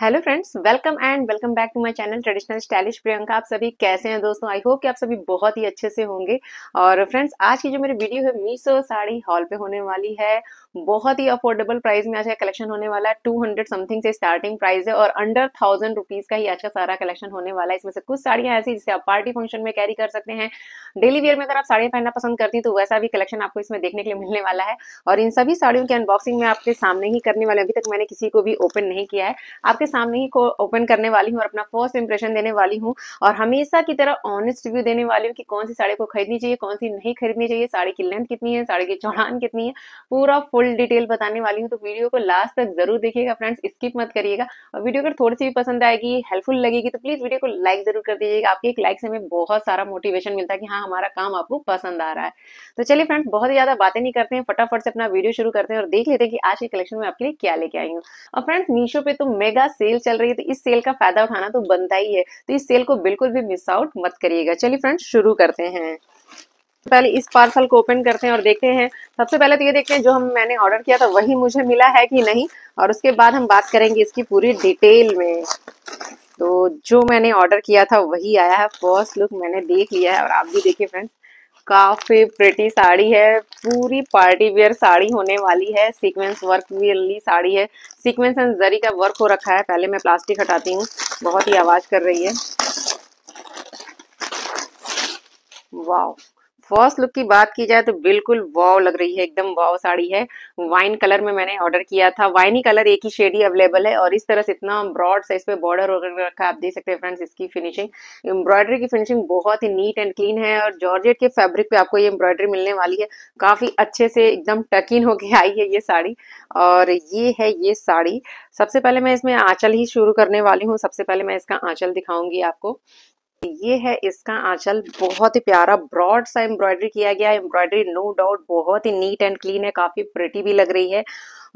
Hello friends welcome and welcome back to my channel traditional stylish Priyanka आप सभी कैसे हैं दोस्तों आई होप कि आप सभी बहुत ही अच्छे से होंगे और फ्रेंड्स आज की जो मेरी वीडियो है मीसो साड़ी हॉल पे होने वाली है बहुत ही अफोर्डेबल प्राइस में आज का कलेक्शन होने वाला है टू हंड्रेड समथिंग से स्टार्टिंग प्राइस है और अंडर थाउजेंड रुपीज का ही आज का सारा कलेक्शन होने वाला है इसमें से कुछ साड़ियां ऐसी जिसे आप पार्टी फंक्शन में कैरी कर सकते हैं डेली वेयर में अगर आप साड़ियां पहनना पसंद करती तो वैसा भी कलेक्शन आपको इसमें देखने के लिए मिलने वाला है और इन सभी साड़ियों की अनबॉक्सिंग में आपके सामने ही करने वाले अभी तक मैंने किसी को भी ओपन नहीं किया है आप आपके सामने ही को ओपन करने वाली हूँ और अपना फर्स्ट इंप्रेशन देने वाली हूँ और हमेशा की तरह ऑनेस्ट रिव्यू देने वाली हूँ कि कौन सी साड़ी को खरीदनी चाहिए कौन सी नहीं खरीदनी चाहिए साड़ी की लेंथ कितनी है साड़ी की चौड़ान कितनी है पूरा फुल डिटेल बताने वाली हूँ तो वीडियो को लास्ट तक जरूर देखिएगा फ्रेंड्स स्किप मत करिएगा और वीडियो अगर थोड़ी सी भी पसंद आएगी हेल्पफुल लगेगी तो प्लीज वीडियो को लाइक जरूर कर दीजिएगा आपके एक लाइक से हमें बहुत सारा मोटिवेशन मिलता है कि हाँ हमारा काम आपको पसंद आ रहा है तो चलिए फ्रेंड्स बहुत ही ज्यादा बातें नहीं करते हैं फटाफट से अपना वीडियो शुरू करते हैं और देख लेते हैं कि आज के कलेक्शन में आपके लिए क्या लेके आई हूँ और फ्रेंड्स मीशो पे तो मेगा सेल चल रही है तो इस सेल का फायदा उठाना तो बनता ही है तो इस सेल को बिल्कुल भी मिस आउट मत करिएगा चलिए फ्रेंड्स शुरू करते हैं पहले इस पार्सल को ओपन करते हैं और देखते हैं सबसे पहले तो ये देखते हैं जो हम मैंने ऑर्डर किया था वही मुझे मिला है कि नहीं और उसके बाद हम बात करेंगे इसकी पूरी डिटेल में तो जो मैंने ऑर्डर किया था वही आया है फर्स्ट लुक मैंने देख लिया है और आप भी देखिए फ्रेंड्स काफी प्रिटी साड़ी है पूरी पार्टी वेयर साड़ी होने वाली है सीक्वेंस वर्क वाली साड़ी है सीक्वेंस एंड जरी का वर्क हो रखा है पहले मैं प्लास्टिक हटाती हूँ बहुत ही आवाज कर रही है वाह फर्स्ट लुक की बात की जाए तो बिल्कुल वाव लग रही है एकदम वाव साड़ी है वाइन कलर में मैंने ऑर्डर किया था वाइनी कलर एक ही शेड ही अवेलेबल है और इस तरह से इतना ब्रॉड साइज पे बॉर्डर वगैरह रखा आप देख सकते हैं फ्रेंड्स इसकी फिनिशिंग एम्ब्रॉयडरी की फिनिशिंग बहुत ही नीट एंड क्लीन है और जॉर्जेट के फेब्रिक पे आपको ये एम्ब्रॉयडरी मिलने वाली है काफी अच्छे से एकदम टकिन होके आई है ये साड़ी और ये है ये साड़ी सबसे पहले मैं इसमें आंचल ही शुरू करने वाली हूँ सबसे पहले मैं इसका आंचल दिखाऊंगी आपको ये है इसका आंचल बहुत ही प्यारा ब्रॉड सा एम्ब्रॉयडरी किया गया है एम्ब्रॉयडरी नो डाउट बहुत ही नीट एंड क्लीन है काफी प्रिटी भी लग रही है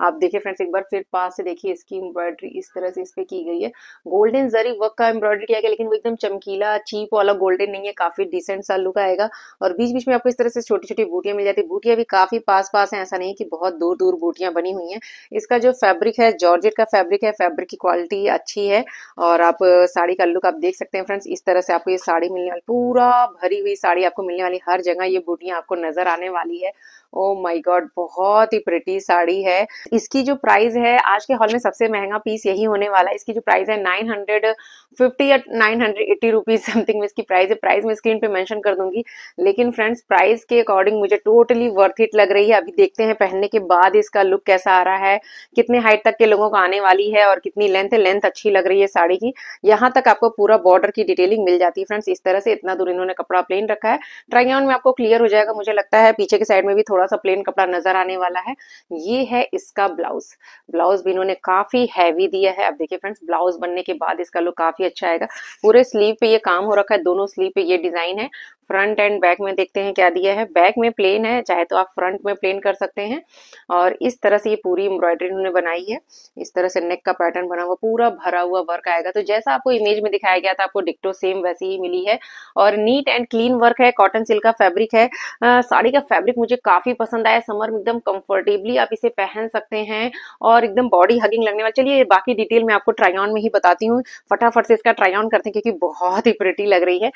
आप देखिए फ्रेंड्स एक बार फिर पास से देखिए इसकी एम्ब्रॉयडरी इस तरह से इस पे की गई है गोल्डन जरी वर्क का एम्ब्रॉयडरी किया गया लेकिन वो एकदम चमकीला चीप वाला गोल्डन नहीं है काफी डिसेंट सा लुक आएगा और बीच बीच में आपको इस तरह से छोटी छोटी बूटियां मिल जाती है बूटियां भी काफी पास पास है ऐसा नहीं की बहुत दूर दूर बूटियां बनी हुई है इसका जो फेब्रिक है जॉर्जेट का फैब्रिक है फैब्रिक की क्वालिटी अच्छी है और आप साड़ी का लुक आप देख सकते हैं फ्रेंड्स इस तरह से आपको ये साड़ी मिलने वाली पूरा भरी हुई साड़ी आपको मिलने वाली हर जगह ये बूटियां आपको नजर आने वाली है ओ माय गॉड बहुत ही प्रिटी साड़ी है इसकी जो प्राइस है आज के हॉल में सबसे महंगा पीस यही होने वाला है इसकी जो प्राइस है नाइन हंड्रेड फिफ्टी या nine hundred eighty rupees something में इसकी प्राइस है प्राइस मैं स्क्रीन पे मेंशन कर दूंगी लेकिन फ्रेंड्स प्राइस के अकॉर्डिंग मुझे टोटली वर्थ इट लग रही है अभी देखते हैं पहनने के बाद इसका लुक कैसा आ रहा है कितने हाइट तक के लोगों को आने वाली है और कितनी लेंथ है लेंथ अच्छी लग रही है साड़ी की यहाँ तक आपको पूरा बॉर्डर की डिटेलिंग मिल जाती है फ्रेंड्स इस तरह से इतना दूर इन्होंने कपड़ा प्लेन रखा है ट्राइंग में आपको क्लियर हो जाएगा मुझे लगता है पीछे के साइड में भी थोड़ा थोड़ा सा प्लेन कपड़ा नजर आने वाला है ये है इसका ब्लाउज ब्लाउज भी इन्होंने काफी हैवी दिया है अब देखिए फ्रेंड्स ब्लाउज बनने के बाद इसका लुक काफी अच्छा आएगा पूरे स्लीव पे ये काम हो रखा है दोनों स्लीव पे ये डिजाइन है फ्रंट एंड बैक में देखते हैं क्या दिया है बैक में प्लेन है चाहे तो आप फ्रंट में प्लेन कर सकते हैं और इस तरह से ये पूरी एम्ब्रॉयडरी उन्होंने बनाई है इस तरह से नेक का पैटर्न बना हुआ पूरा भरा हुआ वर्क आएगा तो जैसा आपको इमेज में दिखाया गया था आपको डिक्टो सेम वैसी ही मिली है और नीट एंड क्लीन वर्क है कॉटन सिल्क का फैब्रिक है साड़ी का फैब्रिक मुझे काफी पसंद आया समर में एकदम कंफर्टेबली आप इसे पहन सकते हैं और एकदम बॉडी हगिंग लगने वाला चलिए बाकी डिटेल मैं आपको ट्राई ऑन में ही बताती हूँ फटाफट से इसका ट्राई ऑन करते हैं क्योंकि बहुत ही प्रिटी लग रही है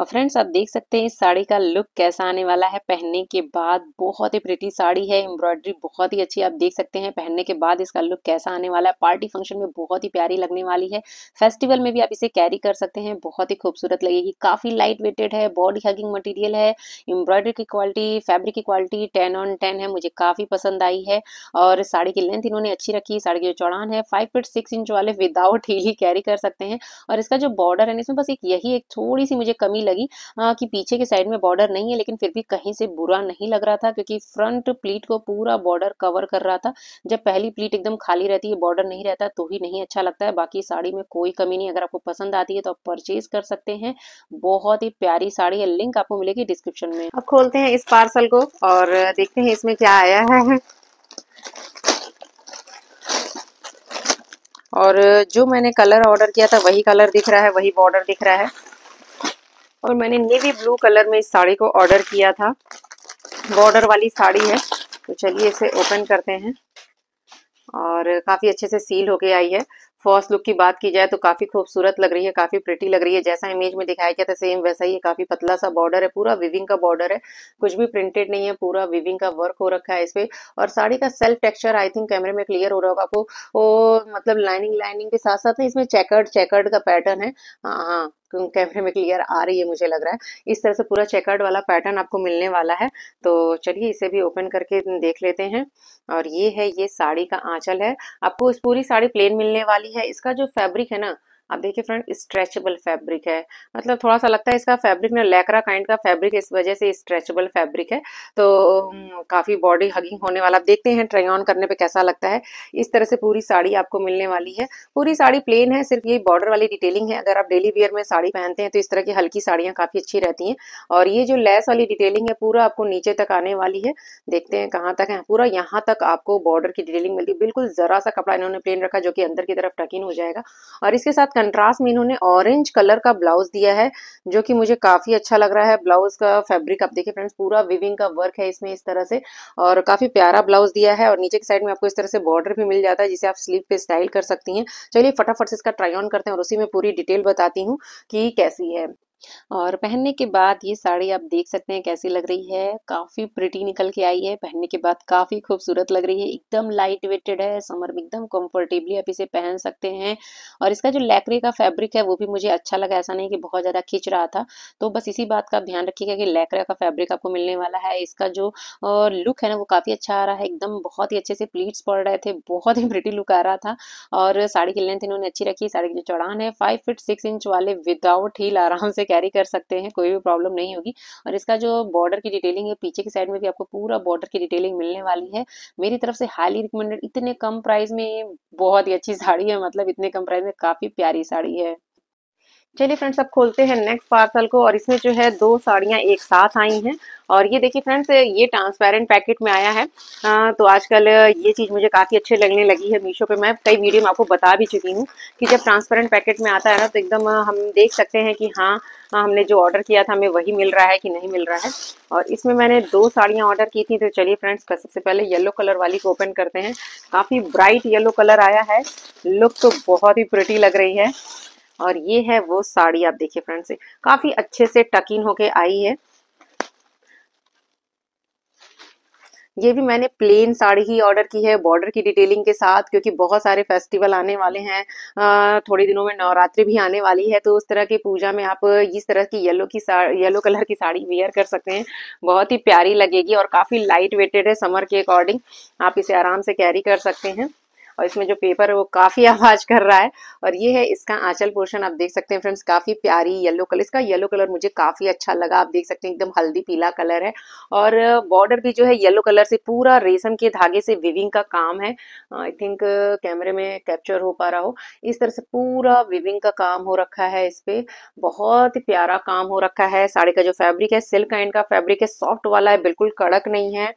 और फ्रेंड्स आप देख सकते हैं इस साड़ी का लुक कैसा आने वाला है पहनने के बाद बहुत ही प्रिटी साड़ी है एम्ब्रॉयडरी बहुत ही अच्छी आप देख सकते हैं पहनने के बाद इसका लुक कैसा आने वाला है पार्टी फंक्शन में बहुत ही प्यारी लगने वाली है फेस्टिवल में भी आप इसे कैरी कर सकते हैं बहुत ही खूबसूरत लगेगी काफ़ी लाइट वेटेड है बॉडी हगिंग मटीरियल है एम्ब्रॉयडरी की क्वालिटी फैब्रिक की क्वालिटी टेन ऑन टेन है मुझे काफ़ी पसंद आई है और साड़ी की लेंथ इन्होंने अच्छी रखी है साड़ी की जो चौड़ान है फाइव फिट सिक्स इंच वाले विदाउट हील ही कैरी कर सकते हैं और इसका जो बॉर्डर है इसमें बस एक यही एक थोड़ी सी मुझे कमी लगी हाँ कि पीछे के साइड में बॉर्डर नहीं है लेकिन फिर भी कहीं से बुरा नहीं लग रहा था क्योंकि फ्रंट प्लीट को पूरा बॉर्डर कवर कर रहा था जब पहली प्लीट एकदम खाली रहती है बॉर्डर नहीं रहता तो ही नहीं अच्छा लगता है बाकी साड़ी में कोई कमी नहीं अगर आपको पसंद आती है तो आप परचेज कर सकते हैं बहुत ही प्यारी साड़ी है लिंक आपको मिलेगी डिस्क्रिप्शन में अब खोलते हैं इस पार्सल को और देखते हैं इसमें क्या आया है और जो मैंने कलर ऑर्डर किया था वही कलर दिख रहा है वही बॉर्डर दिख रहा है और मैंने नेवी ब्लू कलर में इस साड़ी को ऑर्डर किया था बॉर्डर वाली साड़ी है तो चलिए इसे ओपन करते हैं और काफ़ी अच्छे से सील होके आई है फर्स्ट लुक की बात की जाए तो काफ़ी खूबसूरत लग रही है काफ़ी प्रिटी लग रही है जैसा इमेज में दिखाया गया था सेम वैसा ही है काफ़ी पतला सा बॉर्डर है पूरा विविंग का बॉर्डर है कुछ भी प्रिंटेड नहीं है पूरा विविंग का वर्क हो रखा है इस पर और साड़ी का सेल्फ टेक्सचर आई थिंक कैमरे में क्लियर हो रहा होगा आपको वो मतलब लाइनिंग लाइनिंग के साथ साथ ना इसमें चेकर्ड चेकर्ड का पैटर्न है हाँ, हाँ। कैमरे में क्लियर आ रही है मुझे लग रहा है इस तरह से पूरा चेकर्ड वाला पैटर्न आपको मिलने वाला है तो चलिए इसे भी ओपन करके देख लेते हैं और ये है ये साड़ी का आंचल है आपको इस पूरी साड़ी प्लेन मिलने वाली है इसका जो फैब्रिक है ना आप देखिए फ्रेंड स्ट्रेचेबल फैब्रिक है मतलब थोड़ा सा लगता है इसका फैब्रिक ना लेकरा काइंड का फैब्रिक इस वजह से स्ट्रेचेबल फैब्रिक है तो काफ़ी बॉडी हगिंग होने वाला आप देखते हैं ट्राई ऑन करने पे कैसा लगता है इस तरह से पूरी साड़ी आपको मिलने वाली है पूरी साड़ी प्लेन है सिर्फ ये बॉर्डर वाली डिटेलिंग है अगर आप डेली वेयर में साड़ी पहनते हैं तो इस तरह की हल्की साड़ियाँ काफ़ी अच्छी रहती हैं और ये जो लेस वाली डिटेलिंग है पूरा आपको नीचे तक आने वाली है देखते हैं कहाँ तक है पूरा यहाँ तक आपको बॉर्डर की डिटेलिंग मिलती है बिल्कुल ज़रा सा कपड़ा इन्होंने प्लेन रखा जो कि अंदर की तरफ टकिन हो जाएगा और इसके साथ कंट्रास्ट में इन्होंने ऑरेंज कलर का ब्लाउज दिया है जो कि मुझे काफी अच्छा लग रहा है ब्लाउज का फैब्रिक आप देखिए फ्रेंड्स पूरा विविंग का वर्क है इसमें इस तरह से और काफी प्यारा ब्लाउज दिया है और नीचे की साइड में आपको इस तरह से बॉर्डर भी मिल जाता है जिसे आप स्लीव पे स्टाइल कर सकती हैं चलिए फटाफट से इसका ट्राई ऑन करते हैं और उसी में पूरी डिटेल बताती हूँ कि कैसी है और पहनने के बाद ये साड़ी आप देख सकते हैं कैसी लग रही है काफ़ी प्रिटी निकल के आई है पहनने के बाद काफ़ी खूबसूरत लग रही है एकदम लाइट वेटेड है समर में एकदम कंफर्टेबली आप इसे पहन सकते हैं और इसका जो लैकरे का फैब्रिक है वो भी मुझे अच्छा लगा ऐसा नहीं कि बहुत ज़्यादा खींच रहा था तो बस इसी बात का ध्यान रखिएगा कि लैकरे का फैब्रिक आपको मिलने वाला है इसका जो लुक है ना वो काफ़ी अच्छा आ रहा है एकदम बहुत ही अच्छे से प्लीट्स पड़ रहे थे बहुत ही प्रिटी लुक आ रहा था और साड़ी की लेंथ इन्होंने अच्छी रखी साड़ी की जो चौड़ान है फाइव फिट सिक्स इंच वाले विदाउट हील आराम से कैरी कर सकते हैं कोई भी प्रॉब्लम नहीं होगी और इसका जो बॉर्डर की डिटेलिंग है पीछे की साइड में भी आपको पूरा बॉर्डर की डिटेलिंग मिलने वाली है मेरी तरफ से हाईली रिकमेंडेड इतने कम प्राइस में बहुत ही अच्छी साड़ी है मतलब इतने कम प्राइस में काफ़ी प्यारी साड़ी है चलिए फ्रेंड्स अब खोलते हैं नेक्स्ट पार्सल को और इसमें जो है दो साड़ियाँ एक साथ आई हैं और ये देखिए फ्रेंड्स ये ट्रांसपेरेंट पैकेट में आया है आ, तो आजकल ये चीज़ मुझे काफ़ी अच्छे लगने लगी है मीशो पे मैं कई वीडियो में आपको बता भी चुकी हूँ कि जब ट्रांसपेरेंट पैकेट में आता है ना तो एकदम हम देख सकते हैं कि हाँ हमने जो ऑर्डर किया था हमें वही मिल रहा है कि नहीं मिल रहा है और इसमें मैंने दो साड़ियाँ ऑर्डर की थी तो चलिए फ्रेंड्स सबसे पहले येलो कलर वाली को ओपन करते हैं काफ़ी ब्राइट येलो कलर आया है लुक तो बहुत ही प्रिटी लग रही है और ये है वो साड़ी आप देखिए फ्रेंड्स काफी अच्छे से टकिन होके आई है ये भी मैंने प्लेन साड़ी ही ऑर्डर की है बॉर्डर की डिटेलिंग के साथ क्योंकि बहुत सारे फेस्टिवल आने वाले हैं थोड़े दिनों में नवरात्रि भी आने वाली है तो उस तरह की पूजा में आप इस तरह की येलो की येलो कलर की साड़ी वेयर कर सकते हैं बहुत ही प्यारी लगेगी और काफ़ी लाइट वेटेड है समर के अकॉर्डिंग आप इसे आराम से कैरी कर सकते हैं और इसमें जो पेपर है वो काफ़ी आवाज़ कर रहा है और ये है इसका आंचल पोर्शन आप देख सकते हैं फ्रेंड्स काफ़ी प्यारी येलो कलर इसका येलो कलर मुझे काफ़ी अच्छा लगा आप देख सकते हैं एकदम हल्दी पीला कलर है और बॉर्डर भी जो है येलो कलर से पूरा रेशम के धागे से विविंग का काम है आई थिंक कैमरे में कैप्चर हो पा रहा हो इस तरह से पूरा विविंग का काम हो रखा है इस पे बहुत प्यारा काम हो रखा है साड़ी का जो फैब्रिक है सिल्क एंड का फैब्रिक है सॉफ्ट वाला है बिल्कुल कड़क नहीं है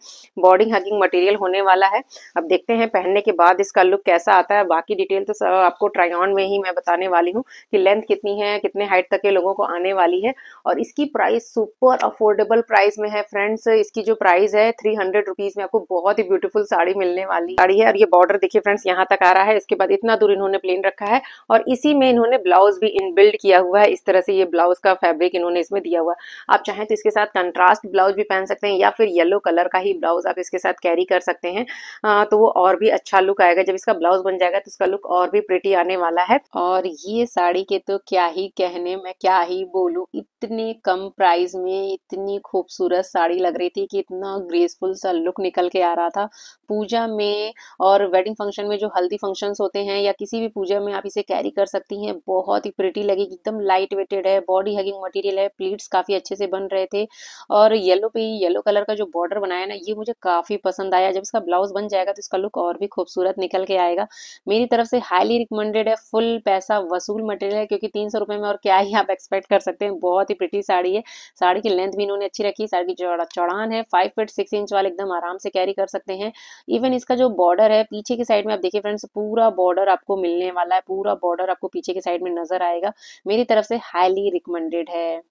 बॉडी हगिंग मटेरियल होने वाला है अब देखते हैं पहनने के बाद इसका लुक कैसा आता है बाकी डिटेल तो आपको ट्राई ऑन में ही मैं बताने वाली हूँ कि लेंथ कितनी है कितने हाइट तक के लोगों को आने वाली है और इसकी प्राइस सुपर अफोर्डेबल प्राइस में है फ्रेंड्स इसकी जो प्राइस है थ्री हंड्रेड रुपीज में आपको बहुत ही ब्यूटीफुल साड़ी मिलने वाली साड़ी है और ये बॉर्डर देखिए फ्रेंड्स यहाँ तक आ रहा है इसके बाद इतना दूर इन्होंने प्लेन रखा है और इसी में इन्होंने ब्लाउज भी इनबिल्ड किया हुआ है इस तरह से ये ब्लाउज का फैब्रिक इन्होंने इसमें दिया हुआ आप चाहें तो इसके साथ कंट्रास्ट ब्लाउज भी पहन सकते हैं या फिर येलो कलर का ही ब्लाउज आप इसके साथ कैरी कर सकते हैं आ, तो वो और भी अच्छा लुक आएगा जब इसका ब्लाउज बन जाएगा तो इसका लुक और भी प्रिटी आने वाला है और ये साड़ी के तो क्या ही कहने में क्या ही बोलू इतने कम प्राइस में इतनी खूबसूरत साड़ी लग रही थी कि इतना ग्रेसफुल सा लुक निकल के आ रहा था पूजा में और वेडिंग फंक्शन में जो हल्दी फंक्शन होते हैं या किसी भी पूजा में आप इसे कैरी कर सकती हैं बहुत ही प्रिटी लगेगी एकदम लाइट वेटेड है बॉडी हगिंग मटेरियल है प्लीट्स काफी अच्छे से बन रहे थे और येलो पे येलो कलर का जो बॉर्डर बनाया ना ये मुझे काफी पसंद आया जब इसका ब्लाउज बन जाएगा तो इसका लुक और भी खूबसूरत निकल निकल के आएगा मेरी तरफ से हाईली रिकमेंडेड है फुल पैसा वसूल मटेरियल है क्योंकि तीन सौ में और क्या ही आप एक्सपेक्ट कर सकते हैं बहुत ही प्रिटी साड़ी है साड़ी की लेंथ भी इन्होंने अच्छी रखी साड़ी की चौड़ान है फाइव फिट सिक्स इंच वाले एकदम आराम से कैरी कर सकते हैं इवन इसका जो बॉर्डर है पीछे की साइड में आप देखिए फ्रेंड्स पूरा बॉर्डर आपको मिलने वाला है पूरा बॉर्डर आपको पीछे की साइड में नजर आएगा मेरी तरफ से हाईली रिकमेंडेड है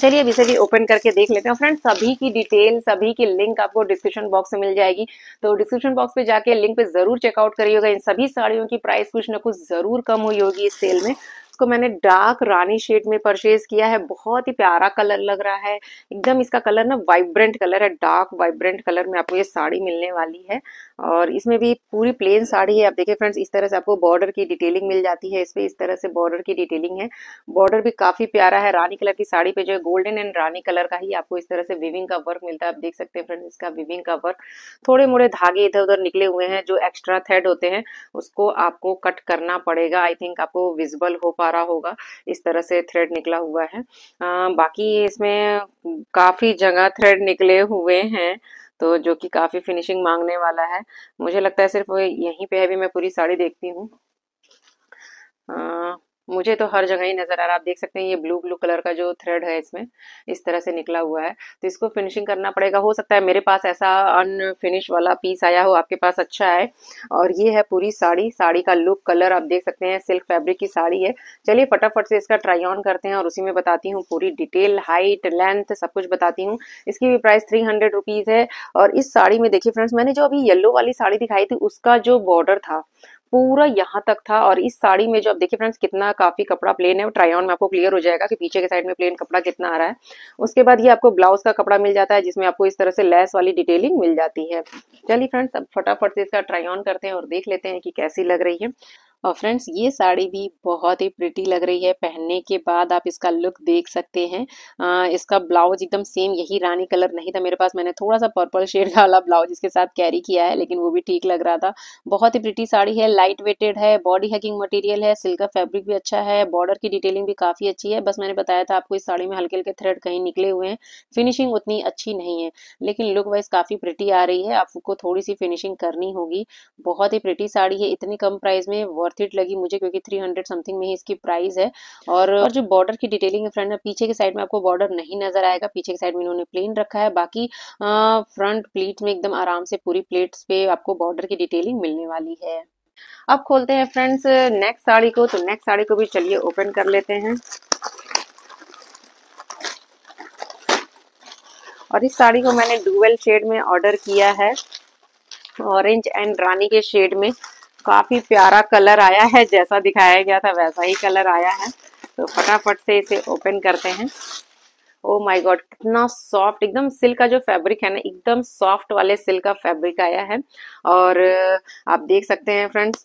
चलिए अभी इसे भी ओपन करके देख लेते हैं फ्रेंड सभी की डिटेल सभी की लिंक आपको डिस्क्रिप्शन बॉक्स में मिल जाएगी तो डिस्क्रिप्शन बॉक्स पे जाके लिंक पे जरूर चेकआउट करिएगा इन सभी साड़ियों की प्राइस कुछ ना कुछ जरूर कम हुई होगी इस सेल में को मैंने डार्क रानी शेड में परचेज किया है बहुत ही प्यारा कलर लग रहा है एकदम इसका कलर ना वाइब्रेंट कलर है डार्क वाइब्रेंट कलर में आपको ये साड़ी मिलने वाली है और इसमें भी पूरी प्लेन साड़ी है आप देखिए फ्रेंड्स इस तरह से आपको बॉर्डर की डिटेलिंग मिल जाती है इसमें इस तरह से बॉर्डर की डिटेलिंग है बॉर्डर भी काफी प्यारा है रानी कलर की साड़ी पे जो है गोल्डन एंड रानी कलर का ही आपको इस तरह से विविंग का वर्क मिलता है आप देख सकते हैं फ्रेंड्स इसका विविंग का वर्क थोड़े मोड़े धागे इधर उधर निकले हुए हैं जो एक्स्ट्रा थ्रेड होते हैं उसको आपको कट करना पड़ेगा आई थिंक आपको विजिबल हो पा रहा होगा इस तरह से थ्रेड निकला हुआ है बाकी इसमें काफी जगह थ्रेड निकले हुए हैं तो जो कि काफ़ी फिनिशिंग मांगने वाला है मुझे लगता है सिर्फ यहीं पे है भी मैं पूरी साड़ी देखती हूँ मुझे तो हर जगह ही नज़र आ रहा है आप देख सकते हैं ये ब्लू ब्लू कलर का जो थ्रेड है इसमें इस तरह से निकला हुआ है तो इसको फिनिशिंग करना पड़ेगा हो सकता है मेरे पास ऐसा अनफिनिश वाला पीस आया हो आपके पास अच्छा है और ये है पूरी साड़ी साड़ी का लुक कलर आप देख सकते हैं सिल्क फैब्रिक की साड़ी है चलिए फटाफट से इसका ट्राई ऑन करते हैं और उसी में बताती हूँ पूरी डिटेल हाइट लेंथ सब कुछ बताती हूँ इसकी भी प्राइस थ्री हंड्रेड रुपीज़ है और इस साड़ी में देखिए फ्रेंड्स मैंने जो अभी येलो वाली साड़ी दिखाई थी उसका जो बॉर्डर था पूरा यहाँ तक था और इस साड़ी में जो आप देखिए फ्रेंड्स कितना काफी कपड़ा प्लेन है ट्राई ऑन में आपको क्लियर हो जाएगा कि पीछे के साइड में प्लेन कपड़ा कितना आ रहा है उसके बाद ये आपको ब्लाउज का कपड़ा मिल जाता है जिसमें आपको इस तरह से लेस वाली डिटेलिंग मिल जाती है चलिए फ्रेंड्स अब फटाफट से इसका ट्राई ऑन करते हैं और देख लेते हैं कि कैसी लग रही है और फ्रेंड्स ये साड़ी भी बहुत ही प्रिटी लग रही है पहनने के बाद आप इसका लुक देख सकते हैं आ, इसका ब्लाउज एकदम सेम यही रानी कलर नहीं था मेरे पास मैंने थोड़ा सा पर्पल शेड वाला ब्लाउज इसके साथ कैरी किया है लेकिन वो भी ठीक लग रहा था बहुत ही प्रिटी साड़ी है लाइट वेटेड है बॉडी हैकिंग मटेरियल है सिल्क का फैब्रिक भी अच्छा है बॉर्डर की डिटेलिंग भी काफ़ी अच्छी है बस मैंने बताया था आपको इस साड़ी में हल्के हल्के थ्रेड कहीं निकले हुए हैं फिनिशिंग उतनी अच्छी नहीं है लेकिन लुक वाइज काफ़ी प्रिटी आ रही है आपको थोड़ी सी फिनिशिंग करनी होगी बहुत ही प्रिटी साड़ी है इतनी कम प्राइस में वर्थ इट लगी मुझे क्योंकि थ्री हंड्रेड समथिंग में ही इसकी प्राइस है और, और जो बॉर्डर की डिटेलिंग है फ्रेंड पीछे के साइड में आपको बॉर्डर नहीं नजर आएगा पीछे के साइड में इन्होंने प्लेन रखा है बाकी फ्रंट प्लेट में एकदम आराम से पूरी प्लेट्स पे आपको बॉर्डर की डिटेलिंग मिलने वाली है अब खोलते हैं फ्रेंड्स नेक्स्ट साड़ी को तो नेक्स्ट साड़ी को भी चलिए ओपन कर लेते हैं और इस साड़ी को मैंने डुअल शेड में ऑर्डर किया है ऑरेंज एंड रानी के शेड में काफी प्यारा कलर आया है जैसा दिखाया गया था वैसा ही कलर आया है तो फटाफट से इसे ओपन करते हैं ओ माय गॉड कितना सॉफ्ट एकदम सिल्क का जो फैब्रिक है ना एकदम सॉफ्ट वाले सिल्क का फैब्रिक आया है और आप देख सकते हैं फ्रेंड्स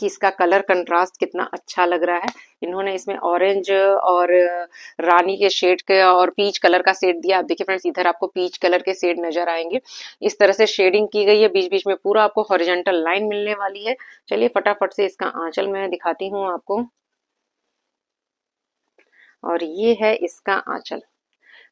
कि इसका कलर कंट्रास्ट कितना अच्छा लग रहा है इन्होंने इसमें ऑरेंज और रानी के शेड के और पीच कलर का शेड दिया आप देखिए फ्रेंड्स इधर आपको पीच कलर के शेड नजर आएंगे इस तरह से शेडिंग की गई है बीच बीच में पूरा आपको हॉरिजेंटल लाइन मिलने वाली है चलिए फटाफट से इसका आंचल मैं दिखाती हूँ आपको और ये है इसका आंचल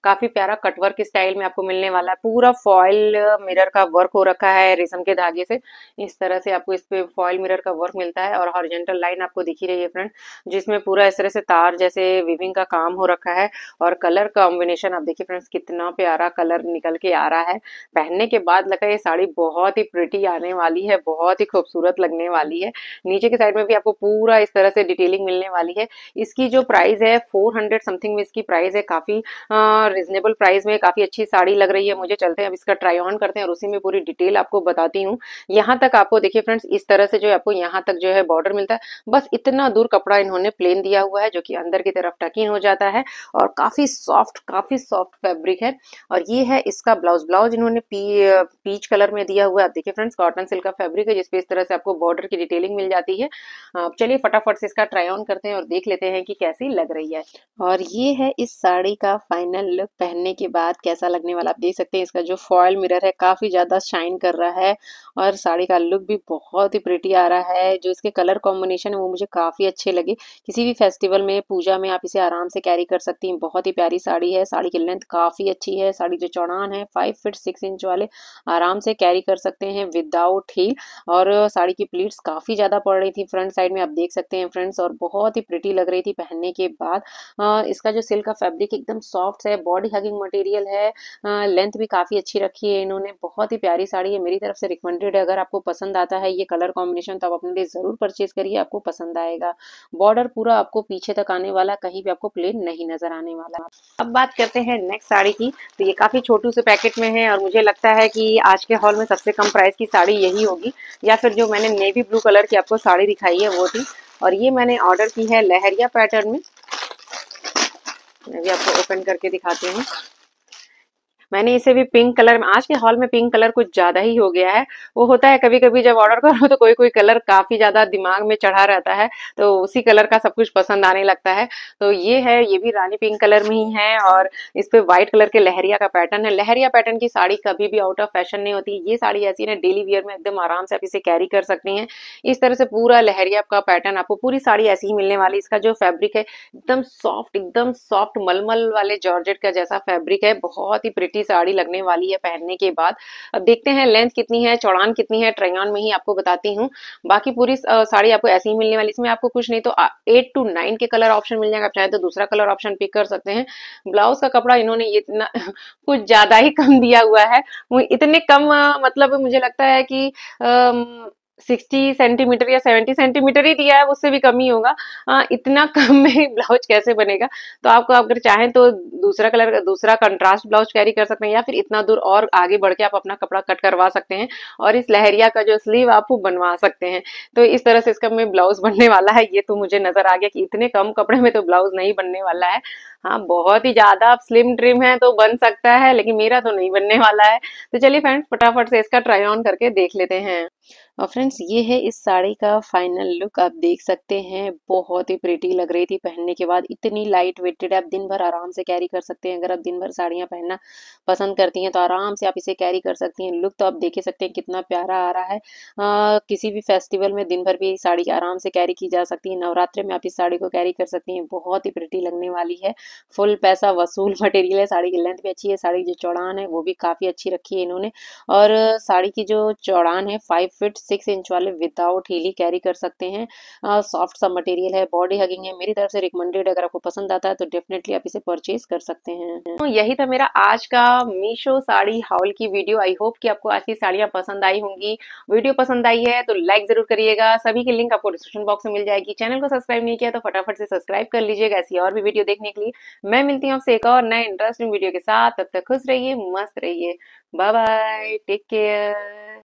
काफी प्यारा कटवर्क स्टाइल में आपको मिलने वाला है पूरा फॉयल मिरर uh, का वर्क हो रखा है रेशम के धागे से इस तरह से आपको इस पे फॉयल मिरर का वर्क मिलता है और हॉरिजेंटल लाइन आपको दिखी रही है फ्रेंड जिसमें पूरा इस तरह से तार जैसे विविंग का काम हो रखा है और कलर कॉम्बिनेशन आप देखिए फ्रेंड्स कितना प्यारा कलर निकल के आ रहा है पहनने के बाद लगा ये साड़ी बहुत ही प्रिटी आने वाली है बहुत ही खूबसूरत लगने वाली है नीचे के साइड में भी आपको पूरा इस तरह से डिटेलिंग मिलने वाली है इसकी जो प्राइस है फोर हंड्रेड समथिंग में इसकी प्राइस है काफी uh, और रिजनेबल प्राइस में काफी अच्छी साड़ी लग रही है मुझे चलते हैं अब इसका ट्राई ऑन करते हैं और उसी में पूरी डिटेल आपको बताती हूँ यहाँ तक आपको देखिए फ्रेंड्स इस तरह से जो है आपको यहाँ तक जो है बॉर्डर मिलता है बस इतना दूर कपड़ा इन्होंने प्लेन दिया हुआ है जो कि अंदर की तरफ टकिन हो जाता है और काफी सॉफ्ट काफी सॉफ्ट फेब्रिक है और ये है इसका ब्लाउज ब्लाउज इन्होंने पीच कलर में दिया हुआ है आप देखिए फ्रेंड्स कॉटन सिल्क का फेब्रिक है जिसपे इस तरह से आपको बॉर्डर की डिटेलिंग मिल जाती है चलिए फटाफट से इसका ट्राई ऑन करते हैं और देख लेते हैं कि कैसी लग रही है और ये है इस साड़ी का फाइनल लुक पहनने के बाद कैसा लगने वाला आप देख सकते हैं इसका जो फॉयल मिरर है काफ़ी ज़्यादा शाइन कर रहा है और साड़ी का लुक भी बहुत ही प्रिटी आ रहा है जो इसके कलर कॉम्बिनेशन है वो मुझे काफ़ी अच्छे लगे किसी भी फेस्टिवल में पूजा में आप इसे आराम से कैरी कर सकती हैं बहुत ही प्यारी साड़ी है साड़ी की लेंथ काफ़ी अच्छी है साड़ी जो चौड़ान है फाइव फिट सिक्स इंच वाले आराम से कैरी कर सकते हैं विदाउट हील और साड़ी की प्लीट्स काफ़ी ज़्यादा पड़ रही थी फ्रंट साइड में आप देख सकते हैं फ्रेंड्स और बहुत ही प्रिटी लग रही थी पहनने के बाद इसका जो सिल्क का फैब्रिक एकदम सॉफ्ट है बॉडी हगिंग मटेरियल है लेंथ भी काफ़ी अच्छी रखी है इन्होंने बहुत ही प्यारी साड़ी है मेरी तरफ से रिकमेंडेड है अगर आपको पसंद आता है ये कलर कॉम्बिनेशन तो आप अपने लिए ज़रूर परचेज करिए आपको पसंद आएगा बॉर्डर पूरा आपको पीछे तक आने वाला कहीं भी आपको प्लेन नहीं नजर आने वाला अब बात करते हैं नेक्स्ट साड़ी की तो ये काफ़ी छोटू से पैकेट में है और मुझे लगता है कि आज के हॉल में सबसे कम प्राइस की साड़ी यही होगी या फिर जो मैंने नेवी ब्लू कलर की आपको साड़ी दिखाई है वो थी और ये मैंने ऑर्डर की है लहरिया पैटर्न में अभी आपको ओपन करके दिखाती हूँ मैंने इसे भी पिंक कलर में आज के हॉल में पिंक कलर कुछ ज्यादा ही हो गया है वो होता है कभी कभी जब ऑर्डर करो तो कोई कोई कलर काफी ज्यादा दिमाग में चढ़ा रहता है तो उसी कलर का सब कुछ पसंद आने लगता है तो ये है ये भी रानी पिंक कलर में ही है और इस पे व्हाइट कलर के लहरिया का पैटर्न है लहरिया पैटर्न की साड़ी कभी भी आउट ऑफ फैशन नहीं होती ये साड़ी ऐसी ना डेली वियर में एकदम आराम से आप इसे कैरी कर सकते हैं इस तरह से पूरा लहरिया का पैटर्न आपको पूरी साड़ी ऐसी ही मिलने वाली इसका जो फैब्रिक है एकदम सॉफ्ट एकदम सॉफ्ट मलमल वाले जॉर्जेट का जैसा फैब्रिक है बहुत ही प्रिटी सी साड़ी लगने वाली है पहनने के बाद अब देखते हैं लेंथ कितनी है चौड़ान कितनी है ट्रेंगन में ही आपको बताती हूँ बाकी पूरी साड़ी आपको ऐसी ही मिलने वाली इसमें आपको कुछ नहीं तो एट टू नाइन के कलर ऑप्शन मिल जाएगा आप चाहे तो दूसरा कलर ऑप्शन पिक कर सकते हैं ब्लाउज का कपड़ा इन्होंने इतना कुछ ज्यादा ही कम दिया हुआ है इतने कम मतलब मुझे लगता है कि सिक्सटी सेंटीमीटर या सेवेंटी सेंटीमीटर ही दिया है उससे भी कम ही होगा आ, इतना कम में ब्लाउज कैसे बनेगा तो आपको अगर चाहें तो दूसरा कलर दूसरा कंट्रास्ट ब्लाउज कैरी कर सकते हैं या फिर इतना दूर और आगे बढ़ के आप अपना कपड़ा कट करवा सकते हैं और इस लहरिया का जो स्लीव आप बनवा सकते हैं तो इस तरह से इसका में ब्लाउज बनने वाला है ये तो मुझे नजर आ गया कि इतने कम कपड़े में तो ब्लाउज नहीं बनने वाला है हाँ बहुत ही ज्यादा आप स्लिम ट्रिम है तो बन सकता है लेकिन मेरा तो नहीं बनने वाला है तो चलिए फ्रेंड्स फटाफट से इसका ट्राई ऑन करके देख लेते हैं और फ्रेंड्स ये है इस साड़ी का फाइनल लुक आप देख सकते हैं बहुत ही प्रिटी लग रही थी पहनने के बाद इतनी लाइट वेटेड आप दिन भर आराम से कैरी कर सकते हैं अगर आप दिन भर साड़ियाँ पहनना पसंद करती हैं तो आराम से आप इसे कैरी कर सकती हैं लुक तो आप देख ही सकते हैं कितना प्यारा आ रहा है आ, किसी भी फेस्टिवल में दिन भर भी साड़ी आराम से कैरी की जा सकती है नवरात्र में आप इस साड़ी को कैरी कर सकती हैं बहुत ही प्रिटी लगने वाली है फुल पैसा वसूल मटेरियल है साड़ी की लेंथ भी अच्छी है साड़ी की जो चौड़ान है वो भी काफ़ी अच्छी रखी है इन्होंने और साड़ी की जो चौड़ान है फाइव फिट सिक्स इंच वाले विदाउट हीली कैरी कर सकते हैं सॉफ्ट सा मटेरियल है बॉडी हगिंग है मेरी तरफ से रिकमेंडेड अगर आपको पसंद आता है तो डेफिनेटली आप इसे परचेज कर सकते हैं तो यही था मेरा आज का मीशो साड़ी हाउल की वीडियो आई होप की आपको आज की साड़ियाँ पसंद आई होंगी वीडियो पसंद आई है तो लाइक जरूर करिएगा सभी की लिंक आपको डिस्क्रिप्शन बॉक्स में मिल जाएगी चैनल को सब्सक्राइब नहीं किया तो फटाफट से सब्सक्राइब कर लीजिएगा ऐसी और भी वीडियो देखने के लिए मैं मिलती हूँ आपसे एक और नए इंटरेस्टिंग वीडियो के साथ तब तक खुश रहिए मस्त रहिए बाय बाय टेक केयर